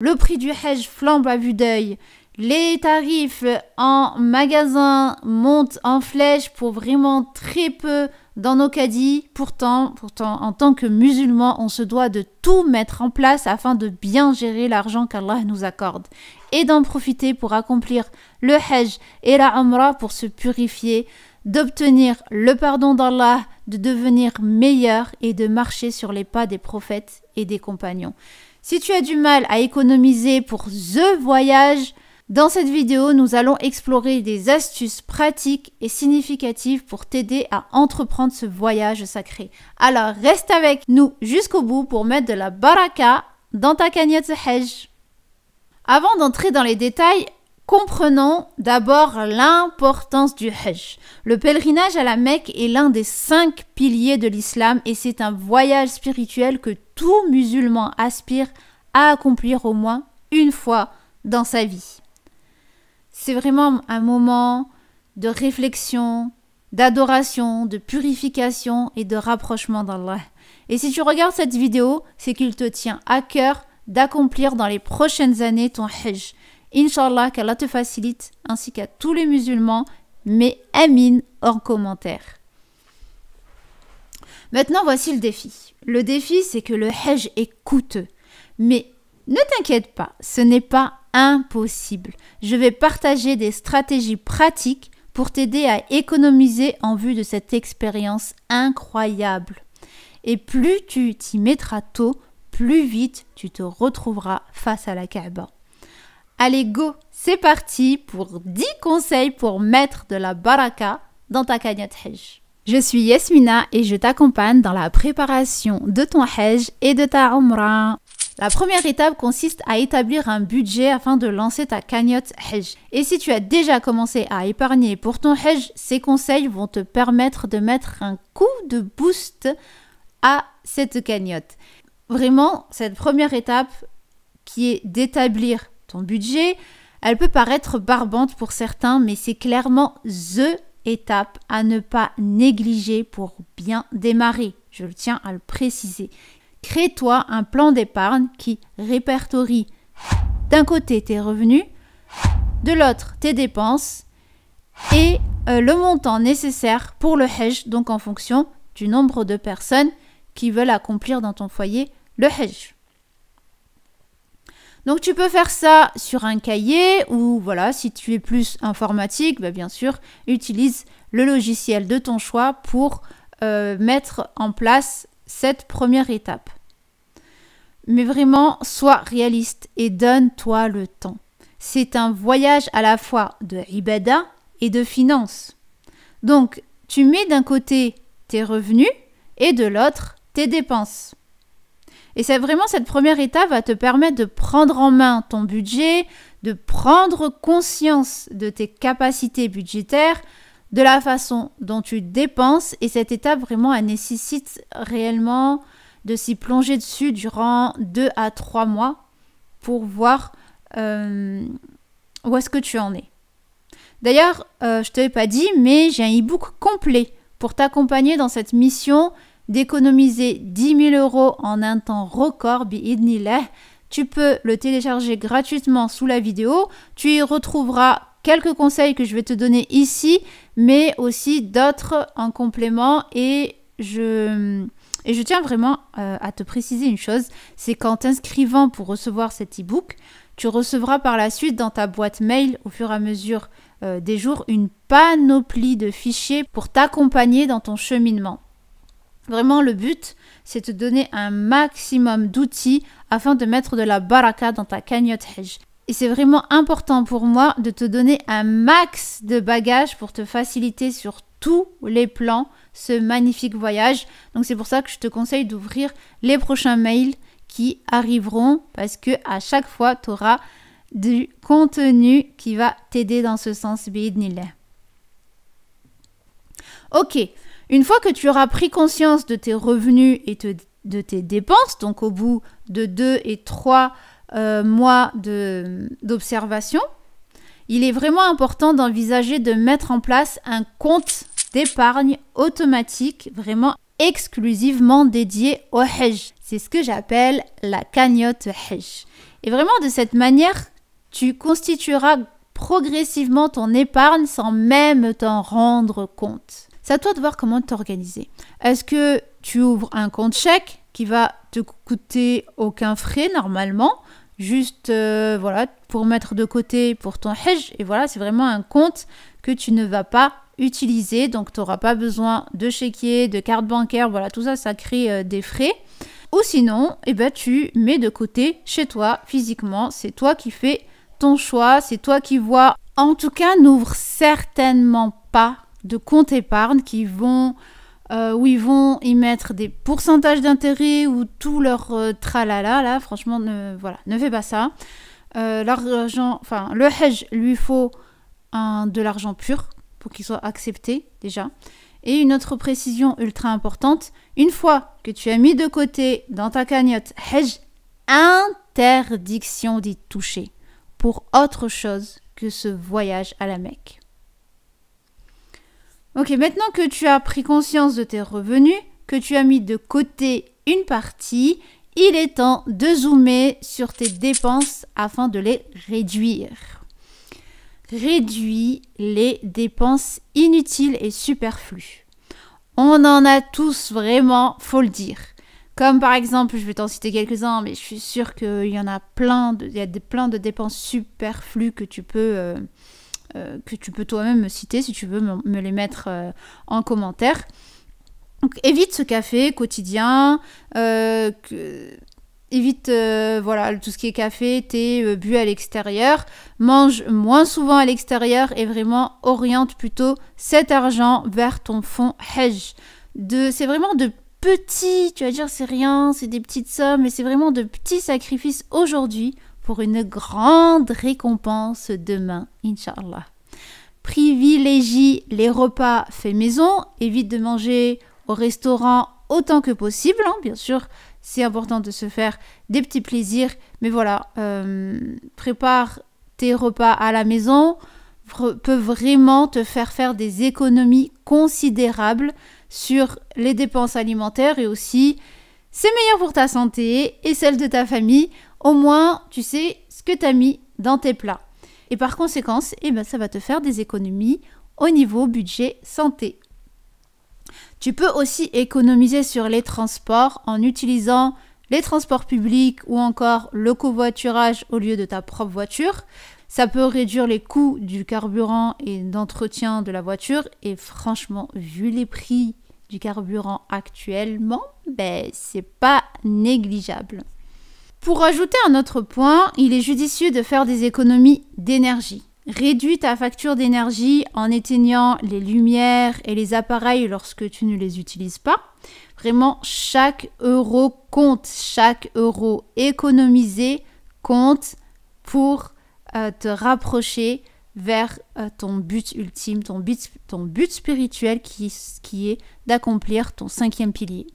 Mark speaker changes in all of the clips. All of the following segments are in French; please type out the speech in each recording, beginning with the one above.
Speaker 1: le prix du Hajj flambe à vue d'œil. Les tarifs en magasin montent en flèche pour vraiment très peu dans nos caddies. Pourtant, pourtant, en tant que musulmans, on se doit de tout mettre en place afin de bien gérer l'argent qu'Allah nous accorde et d'en profiter pour accomplir le Hajj et la amra pour se purifier, d'obtenir le pardon d'Allah, de devenir meilleur et de marcher sur les pas des prophètes et des compagnons. Si tu as du mal à économiser pour THE voyage, dans cette vidéo, nous allons explorer des astuces pratiques et significatives pour t'aider à entreprendre ce voyage sacré. Alors reste avec nous jusqu'au bout pour mettre de la baraka dans ta cagnotte Hajj. Avant d'entrer dans les détails, comprenons d'abord l'importance du Hajj. Le pèlerinage à la Mecque est l'un des cinq piliers de l'islam et c'est un voyage spirituel que tout musulman aspire à accomplir au moins une fois dans sa vie. C'est vraiment un moment de réflexion, d'adoration, de purification et de rapprochement d'Allah. Et si tu regardes cette vidéo, c'est qu'il te tient à cœur d'accomplir dans les prochaines années ton Hajj. Inch'Allah qu'Allah te facilite ainsi qu'à tous les musulmans, mais Amine hors commentaire. Maintenant, voici le défi. Le défi, c'est que le hajj est coûteux. Mais ne t'inquiète pas, ce n'est pas impossible. Je vais partager des stratégies pratiques pour t'aider à économiser en vue de cette expérience incroyable. Et plus tu t'y mettras tôt, plus vite tu te retrouveras face à la Kaaba. Allez, go, c'est parti pour 10 conseils pour mettre de la baraka dans ta cagnotte Hajj. Je suis Yasmina et je t'accompagne dans la préparation de ton Hajj et de ta Umrah. La première étape consiste à établir un budget afin de lancer ta cagnotte Hajj. Et si tu as déjà commencé à épargner pour ton Hajj, ces conseils vont te permettre de mettre un coup de boost à cette cagnotte. Vraiment, cette première étape qui est d'établir ton budget, elle peut paraître barbante pour certains, mais c'est clairement the étape à ne pas négliger pour bien démarrer. Je le tiens à le préciser. Crée-toi un plan d'épargne qui répertorie d'un côté tes revenus, de l'autre tes dépenses et euh, le montant nécessaire pour le hedge. donc en fonction du nombre de personnes qui veulent accomplir dans ton foyer le hedge. Donc tu peux faire ça sur un cahier ou voilà, si tu es plus informatique, bah, bien sûr, utilise le logiciel de ton choix pour euh, mettre en place cette première étape. Mais vraiment, sois réaliste et donne-toi le temps. C'est un voyage à la fois de ibada et de finance. Donc, tu mets d'un côté tes revenus et de l'autre tes dépenses. Et c'est vraiment cette première étape va te permettre de prendre en main ton budget, de prendre conscience de tes capacités budgétaires, de la façon dont tu dépenses. Et cette étape vraiment, elle nécessite réellement de s'y plonger dessus durant deux à trois mois pour voir euh, où est-ce que tu en es. D'ailleurs, euh, je ne pas dit, mais j'ai un e-book complet pour t'accompagner dans cette mission d'économiser 10 000 euros en un temps record, Tu peux le télécharger gratuitement sous la vidéo. Tu y retrouveras quelques conseils que je vais te donner ici, mais aussi d'autres en complément. Et je, et je tiens vraiment euh, à te préciser une chose, c'est qu'en t'inscrivant pour recevoir cet e-book, tu recevras par la suite dans ta boîte mail au fur et à mesure euh, des jours une panoplie de fichiers pour t'accompagner dans ton cheminement. Vraiment, le but, c'est de te donner un maximum d'outils afin de mettre de la baraka dans ta cagnotte Hajj. Et c'est vraiment important pour moi de te donner un max de bagages pour te faciliter sur tous les plans ce magnifique voyage. Donc c'est pour ça que je te conseille d'ouvrir les prochains mails qui arriveront parce que à chaque fois tu auras du contenu qui va t'aider dans ce sens bidnillah. OK, une fois que tu auras pris conscience de tes revenus et de tes dépenses, donc au bout de 2 et 3 euh, mois d'observation, il est vraiment important d'envisager de mettre en place un compte d'épargne automatique, vraiment exclusivement dédié au hedge. C'est ce que j'appelle la cagnotte hedge. Et vraiment de cette manière, tu constitueras progressivement ton épargne sans même t'en rendre compte. C'est à toi de voir comment t'organiser. Est-ce que tu ouvres un compte chèque qui va te coûter aucun frais normalement Juste euh, voilà pour mettre de côté pour ton hedge et voilà c'est vraiment un compte que tu ne vas pas utiliser donc tu n'auras pas besoin de chéquier, de carte bancaire voilà tout ça ça crée euh, des frais ou sinon eh ben, tu mets de côté chez toi physiquement c'est toi qui fais ton choix c'est toi qui vois en tout cas n'ouvre certainement pas de compte épargne qui vont euh, où ils vont y mettre des pourcentages d'intérêt ou tout leur euh, tralala là franchement ne voilà ne fais pas ça euh, l'argent enfin le hedge lui faut de l'argent pur pour qu'il soit accepté déjà et une autre précision ultra importante une fois que tu as mis de côté dans ta cagnotte hedge interdiction d'y toucher pour autre chose que ce voyage à la Mecque Ok, maintenant que tu as pris conscience de tes revenus, que tu as mis de côté une partie, il est temps de zoomer sur tes dépenses afin de les réduire. Réduis les dépenses inutiles et superflues. On en a tous vraiment, faut le dire. Comme par exemple, je vais t'en citer quelques-uns, mais je suis sûre qu'il y en a plein, de, il y a des, plein de dépenses superflues que tu peux euh, euh, que tu peux toi-même me citer si tu veux me, les mettre euh, en commentaire. évite ce café quotidien, euh, évite voilà tout ce qui est café, thé, bu à l'extérieur, mange moins souvent à l'extérieur et vraiment oriente plutôt cet argent vers ton fonds hedge. C'est vraiment de petits, tu vas dire c'est rien, c'est des petites sommes, mais c'est vraiment de petits sacrifices aujourd'hui pour une grande récompense demain, Inch'Allah. Privilégie les repas faits maison, évite de manger au restaurant autant que possible, hein, bien sûr, c'est important de se faire des petits plaisirs, mais voilà, euh, prépare tes repas à la maison, peut vraiment te faire faire des économies considérables sur les dépenses alimentaires et aussi c'est meilleur pour ta santé et celle de ta famille au moins tu sais ce que tu as mis dans tes plats. Et par conséquent, eh ben, ça va te faire des économies au niveau budget santé. Tu peux aussi économiser sur les transports en utilisant les transports publics ou encore le covoiturage au lieu de ta propre voiture. Ça peut réduire les coûts du carburant et d'entretien de la voiture. Et franchement, vu les prix du carburant actuellement, ben, c'est pas négligeable. Pour ajouter un autre point, il est judicieux de faire des économies d'énergie. Réduis ta facture d'énergie en éteignant les lumières et les appareils lorsque tu ne les utilises pas. Vraiment, chaque euro compte, chaque euro économisé compte pour euh, te rapprocher vers euh, ton but ultime, ton but, spirituel qui est d'accomplir ton cinquième pilier.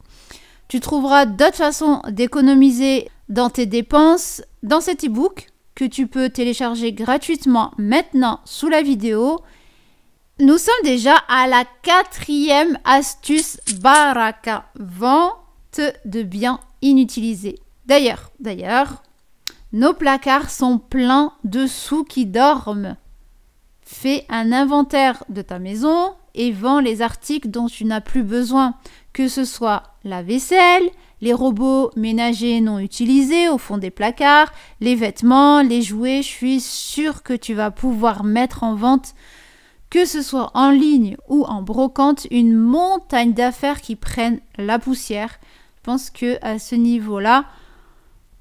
Speaker 1: Tu trouveras d'autres façons d'économiser dans tes dépenses dans cet e-book que tu peux télécharger gratuitement maintenant sous la vidéo. Nous sommes déjà à la quatrième astuce Baraka, vente de biens inutilisés. D'ailleurs, d'ailleurs, nos placards sont pleins de sous qui dorment. Fais un inventaire de ta maison et vends les articles dont tu n'as plus besoin, que ce soit la vaisselle, les robots ménagers non utilisés au fond des placards, les vêtements, les jouets, je suis sûre que tu vas pouvoir mettre en vente, que ce soit en ligne ou en brocante, une montagne d'affaires qui prennent la poussière. Je pense que à ce niveau-là,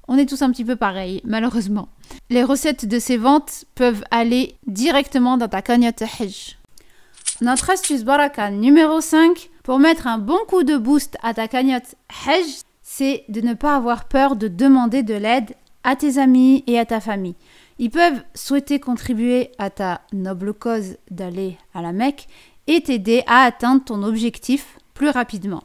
Speaker 1: on est tous un petit peu pareil, malheureusement. Les recettes de ces ventes peuvent aller directement dans ta cagnotte hedge. Notre astuce baraka numéro 5 pour mettre un bon coup de boost à ta cagnotte hedge c'est de ne pas avoir peur de demander de l'aide à tes amis et à ta famille. Ils peuvent souhaiter contribuer à ta noble cause d'aller à la Mecque et t'aider à atteindre ton objectif plus rapidement.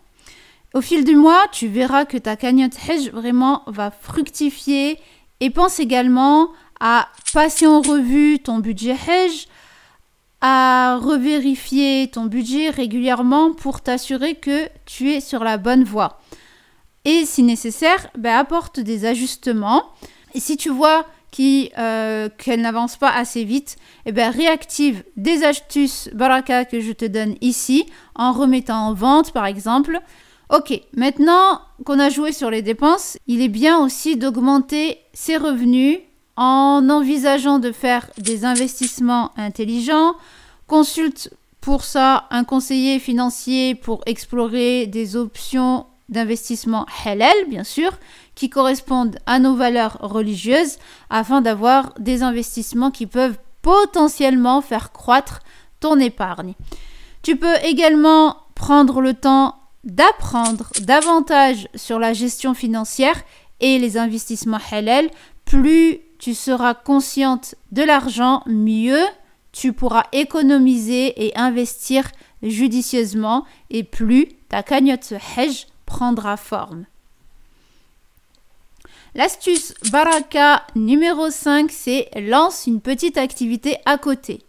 Speaker 1: Au fil du mois, tu verras que ta cagnotte Hedge vraiment va fructifier et pense également à passer en revue ton budget Hedge, à revérifier ton budget régulièrement pour t'assurer que tu es sur la bonne voie et si nécessaire, ben, apporte des ajustements. Et si tu vois euh, qu'elle n'avance pas assez vite, et eh ben, réactive des astuces Baraka que je te donne ici en remettant en vente par exemple. Ok, maintenant qu'on a joué sur les dépenses, il est bien aussi d'augmenter ses revenus en envisageant de faire des investissements intelligents. Consulte pour ça un conseiller financier pour explorer des options d'investissements halal, bien sûr, qui correspondent à nos valeurs religieuses afin d'avoir des investissements qui peuvent potentiellement faire croître ton épargne. Tu peux également prendre le temps d'apprendre davantage sur la gestion financière et les investissements halal. Plus tu seras consciente de l'argent, mieux tu pourras économiser et investir judicieusement et plus ta cagnotte Hajj forme. L'astuce Baraka numéro 5, c'est lance une petite activité à côté.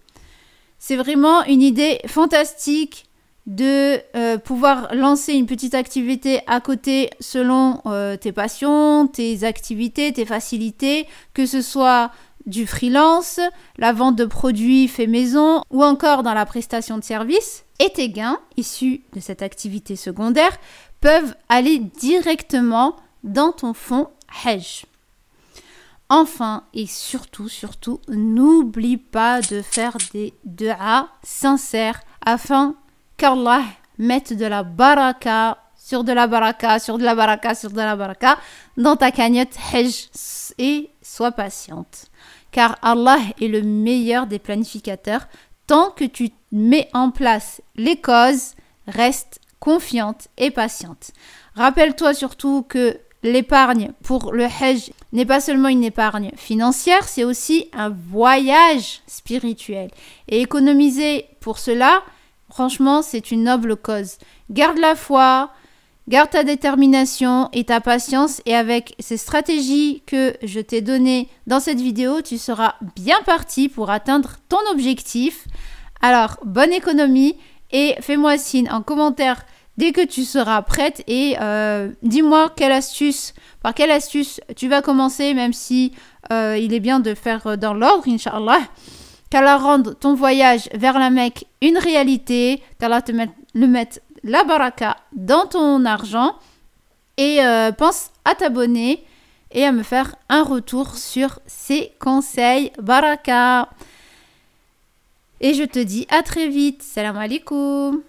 Speaker 1: C'est vraiment une idée fantastique de euh, pouvoir lancer une petite activité à côté selon euh, tes passions, tes activités, tes facilités, que ce soit du freelance, la vente de produits fait maison ou encore dans la prestation de services. Et tes gains issus de cette activité secondaire peuvent aller directement dans ton fonds Hajj. Enfin et surtout, surtout, n'oublie pas de faire des du'as sincères afin qu'Allah mette de la baraka sur de la baraka, sur de la baraka, sur de la baraka dans ta cagnotte Hajj et sois patiente. Car Allah est le meilleur des planificateurs. Tant que tu mets en place les causes, reste confiante et patiente. Rappelle-toi surtout que l'épargne pour le hedge n'est pas seulement une épargne financière, c'est aussi un voyage spirituel. Et économiser pour cela, franchement, c'est une noble cause. Garde la foi, garde ta détermination et ta patience et avec ces stratégies que je t'ai données dans cette vidéo, tu seras bien parti pour atteindre ton objectif. Alors, bonne économie et fais-moi signe en commentaire dès que tu seras prête et euh, dis-moi quelle astuce, par quelle astuce tu vas commencer, même si euh, il est bien de faire euh, dans l'ordre, Inch'Allah. Qu'Allah rende ton voyage vers la Mecque une réalité, qu'Allah te mette, la baraka dans ton argent et pense à t'abonner et à me faire un retour sur ces conseils baraka. Et je te dis à très vite. Salam alaikum.